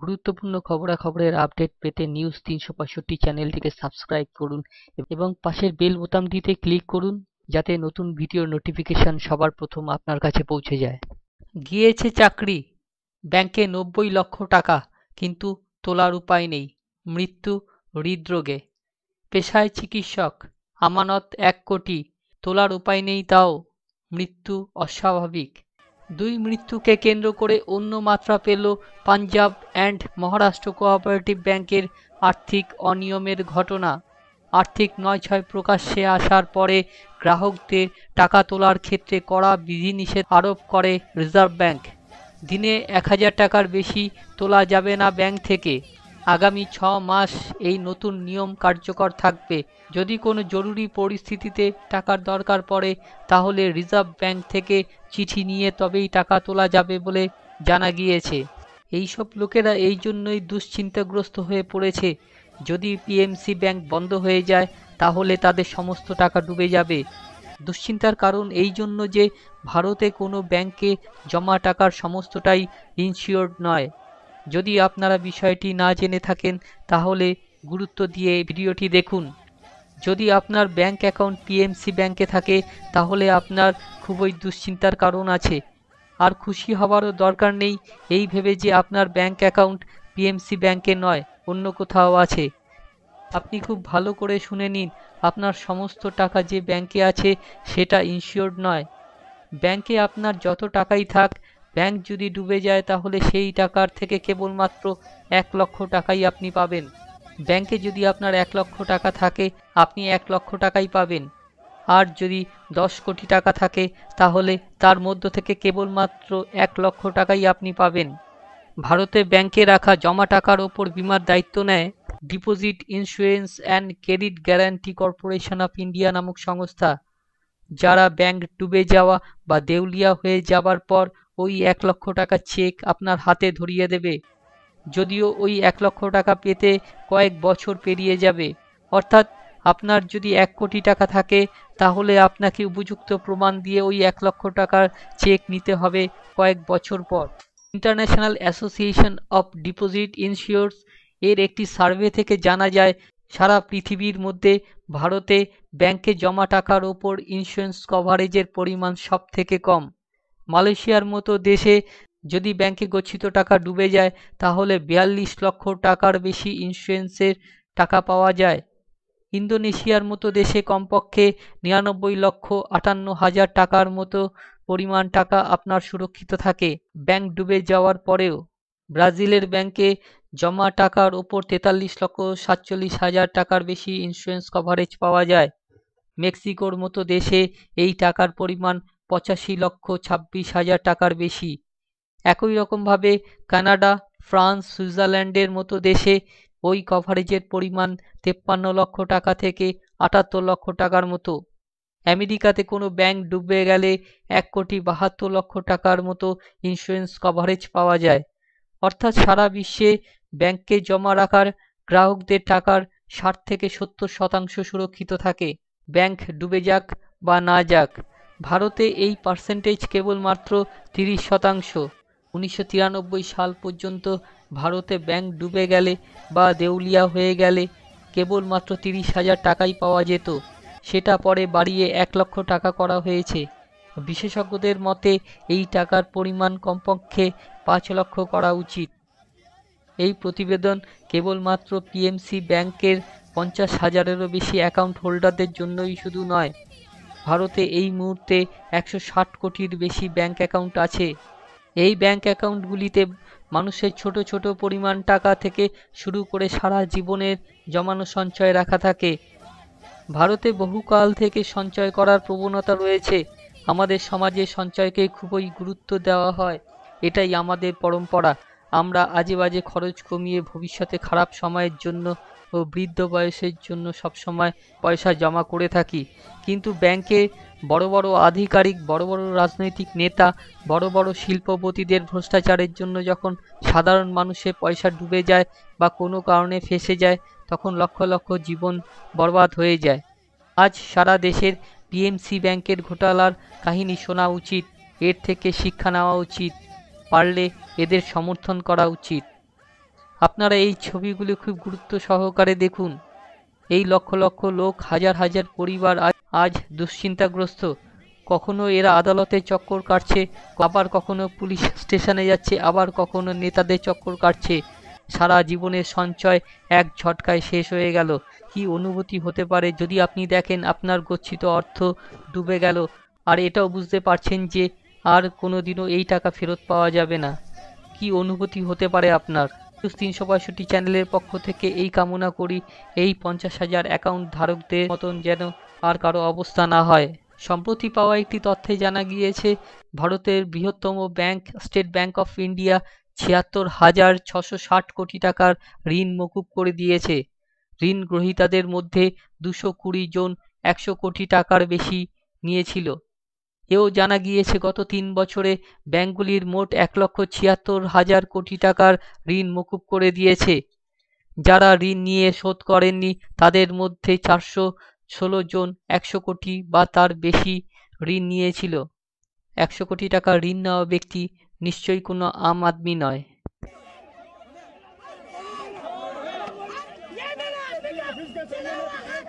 গুরুত্বপূর্ণ খবরাখবরের আপডেট পেতে নিউজ তিনশো পঁয়ষট্টি চ্যানেলটিকে সাবস্ক্রাইব করুন এবং পাশের বেল বোতামটিতে ক্লিক করুন যাতে নতুন ভিডিও নোটিফিকেশান সবার প্রথম আপনার কাছে পৌঁছে যায় গিয়েছে চাকরি ব্যাংকে নব্বই লক্ষ টাকা কিন্তু তোলার উপায় নেই মৃত্যু হৃদরোগে পেশায় চিকিৎসক আমানত এক কোটি তোলার উপায় নেই তাও মৃত্যু অস্বাভাবিক দুই মৃত্যুকে কেন্দ্র করে অন্য মাত্রা পেল পাঞ্জাব অ্যান্ড মহারাষ্ট্র কোঅপারেটিভ ব্যাংকের আর্থিক অনিয়মের ঘটনা আর্থিক নয় ছয় প্রকাশ্যে আসার পরে গ্রাহকদের টাকা তোলার ক্ষেত্রে কড়া বিধিনিষেধ আরোপ করে রিজার্ভ ব্যাংক দিনে এক হাজার টাকার বেশি তোলা যাবে না ব্যাংক থেকে আগামী ছ মাস এই নতুন নিয়ম কার্যকর থাকবে যদি কোনো জরুরি পরিস্থিতিতে টাকার দরকার পড়ে তাহলে রিজার্ভ ব্যাংক থেকে চিঠি নিয়ে তবেই টাকা তোলা যাবে বলে জানা গিয়েছে এইসব লোকেরা এই জন্যই দুশ্চিন্তাগ্রস্ত হয়ে পড়েছে যদি পিএমসি ব্যাংক বন্ধ হয়ে যায় তাহলে তাদের সমস্ত টাকা ডুবে যাবে দুশ্চিন্তার কারণ এই জন্য যে ভারতে কোনো ব্যাংকে জমা টাকার সমস্তটাই ইনসিওর্ড নয় যদি আপনারা বিষয়টি না জেনে থাকেন তাহলে গুরুত্ব দিয়ে ভিডিওটি দেখুন যদি আপনার ব্যাংক অ্যাকাউন্ট পিএমসি ব্যাংকে থাকে তাহলে আপনার খুবই দুশ্চিন্তার কারণ আছে আর খুশি হওয়ারও দরকার নেই এই ভেবে যে আপনার ব্যাংক অ্যাকাউন্ট পিএমসি ব্যাংকে নয় অন্য কোথাও আছে আপনি খুব ভালো করে শুনে নিন আপনার সমস্ত টাকা যে ব্যাংকে আছে সেটা ইনসিওর্ড নয় ব্যাংকে আপনার যত টাকাই থাক ব্যাংক যদি ডুবে যায় তাহলে সেই টাকার থেকে কেবলমাত্র এক লক্ষ টাকাই আপনি পাবেন ব্যাংকে যদি আপনার এক লক্ষ টাকা থাকে আপনি এক লক্ষ টাকাই পাবেন আর যদি দশ কোটি টাকা থাকে তাহলে তার মধ্য থেকে কেবলমাত্র এক লক্ষ টাকাই আপনি পাবেন ভারতে ব্যাংকে রাখা জমা টাকার ওপর বিমার দায়িত্ব নেয় deposit insurance and credit guarantee corporation of India নামক সংস্থা যারা ব্যাংক ডুবে যাওয়া বা দেউলিয়া হয়ে যাবার পর ওই এক লক্ষ টাকা চেক আপনার হাতে ধরিয়ে দেবে যদিও ওই এক লক্ষ টাকা পেতে কয়েক বছর পেরিয়ে যাবে অর্থাৎ আপনার যদি এক কোটি টাকা থাকে তাহলে আপনাকে উপযুক্ত প্রমাণ দিয়ে ওই এক লক্ষ টাকার চেক নিতে হবে কয়েক বছর পর international association of deposit insurers এর একটি সার্ভে থেকে জানা যায় সারা পৃথিবীর মধ্যে ভারতে ব্যাংকে জমা টাকার ওপর ইন্স্যুরেন্স কভারেজের পরিমাণ সবথেকে কম মালয়েশিয়ার মতো দেশে যদি ব্যাংকে গচ্ছিত টাকা ডুবে যায় তাহলে বিয়াল্লিশ লক্ষ টাকার বেশি ইন্স্যুরেন্সের টাকা পাওয়া যায় ইন্দোনেশিয়ার মতো দেশে কমপক্ষে নিরানব্বই লক্ষ আটান্ন হাজার টাকার মতো পরিমাণ টাকা আপনার সুরক্ষিত থাকে ব্যাংক ডুবে যাওয়ার পরেও ব্রাজিলের ব্যাংকে জমা টাকার ওপর তেতাল্লিশ লক্ষ সাতচল্লিশ হাজার টাকার বেশি ইন্স্যুরেন্স কভারেজ পাওয়া যায় মেক্সিকোর মতো দেশে এই টাকার পরিমাণ পঁচাশি লক্ষ ছাব্বিশ হাজার টাকার বেশি একই রকমভাবে কানাডা ফ্রান্স সুইজারল্যান্ডের মতো দেশে ওই কভারেজের পরিমাণ তেপ্পান্ন লক্ষ টাকা থেকে আটাত্তর লক্ষ টাকার মতো আমেরিকাতে কোনো ব্যাংক ডুবে গেলে এক কোটি বাহাত্তর লক্ষ টাকার মতো ইন্স্যুরেন্স কভারেজ পাওয়া যায় অর্থাৎ সারা বিশ্বে ব্যাংকে জমা রাখার গ্রাহকদের টাকার ষাট থেকে সত্তর শতাংশ সুরক্ষিত থাকে ব্যাংক ডুবে যাক বা না যাক ভারতে এই পার্সেন্টেজ কেবলমাত্র তিরিশ শতাংশ উনিশশো সাল পর্যন্ত ভারতে ব্যাংক ডুবে গেলে বা দেউলিয়া হয়ে গেলে কেবলমাত্র তিরিশ হাজার টাকাই পাওয়া যেত সেটা পরে বাড়িয়ে এক লক্ষ টাকা করা হয়েছে বিশেষজ্ঞদের মতে এই টাকার পরিমাণ কমপক্ষে পাঁচ লক্ষ করা উচিত এই প্রতিবেদন কেবলমাত্র পিএমসি ব্যাংকের পঞ্চাশ হাজারেরও বেশি অ্যাকাউন্ট হোল্ডারদের জন্যই শুধু নয় ভারতে এই মুহূর্তে একশো ষাট কোটির বেশি ব্যাঙ্ক অ্যাকাউন্ট আছে এই ব্যাঙ্ক অ্যাকাউন্টগুলিতে মানুষের ছোট ছোট পরিমাণ টাকা থেকে শুরু করে সারা জীবনের জমানো সঞ্চয় রাখা থাকে ভারতে বহুকাল থেকে সঞ্চয় করার প্রবণতা রয়েছে আমাদের সমাজে সঞ্চয়কে খুবই গুরুত্ব দেওয়া হয় এটাই আমাদের পরম্পরা আমরা আজে বাজে খরচ কমিয়ে ভবিষ্যতে খারাপ সময়ের জন্য ও বৃদ্ধ বয়সের জন্য সবসময় পয়সা জমা করে থাকি কিন্তু ব্যাংকে বড় বড় আধিকারিক বড় বড় রাজনৈতিক নেতা বড় বড় শিল্পপতিদের ভ্রষ্টাচারের জন্য যখন সাধারণ মানুষের পয়সা ডুবে যায় বা কোনো কারণে ফেসে যায় তখন লক্ষ লক্ষ জীবন বরবাদ হয়ে যায় আজ সারা দেশের ডিএমসি ব্যাংকের ঘোটালার কাহিনী শোনা উচিত এর থেকে শিক্ষা নেওয়া উচিত পারলে এদের সমর্থন করা উচিত আপনারা এই ছবিগুলি খুব গুরুত্ব সহকারে দেখুন এই লক্ষ লক্ষ লোক হাজার হাজার পরিবার আজ দুশ্চিন্তাগ্রস্ত কখনো এরা আদালতে চক্কর কাটছে আবার কখনো পুলিশ স্টেশনে যাচ্ছে আবার কখনো নেতাদের চক্কর কাটছে সারা জীবনের সঞ্চয় এক ঝটকায় শেষ হয়ে গেল কি অনুভূতি হতে পারে যদি আপনি দেখেন আপনার গচ্ছিত অর্থ ডুবে গেল আর এটাও বুঝতে পারছেন যে আর কোনো দিনও এই টাকা ফেরত পাওয়া যাবে না কি অনুভূতি হতে পারে আপনার তিনশো পঁয়ষট্টি চ্যানেলের পক্ষ থেকে এই কামনা করি এই পঞ্চাশ হাজার অ্যাকাউন্ট ধারকদের মতন যেন আর কারো অবস্থা না হয় সম্প্রতি পাওয়া একটি তথ্যে জানা গিয়েছে ভারতের বৃহত্তম bank state bank of India ছিয়াত্তর হাজার ছশো ষাট কোটি টাকার ঋণ মকুব করে দিয়েছে ঋণ গ্রহীতাদের মধ্যে দুশো কুড়ি জন একশো কোটি টাকার বেশি নিয়েছিল এও জানা গিয়েছে গত তিন বছরে ব্যাংকগুলির মোট এক লক্ষ ছিয়াত্তর হাজার কোটি টাকার ঋণ মকুব করে দিয়েছে যারা ঋণ নিয়ে শোধ করেননি তাদের মধ্যে চারশো ষোলো জন একশো কোটি বা তার বেশি ঋণ নিয়েছিল একশো কোটি টাকা ঋণ নেওয়া ব্যক্তি নিশ্চয়ই কোনো আম আদমি নয়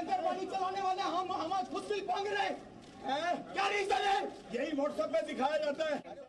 लंगर पानी चलाने वाले हम हम आज खुद से मांग रहे हैं क्या रीजन है यही व्हाट्सएप पे दिखाया जाता है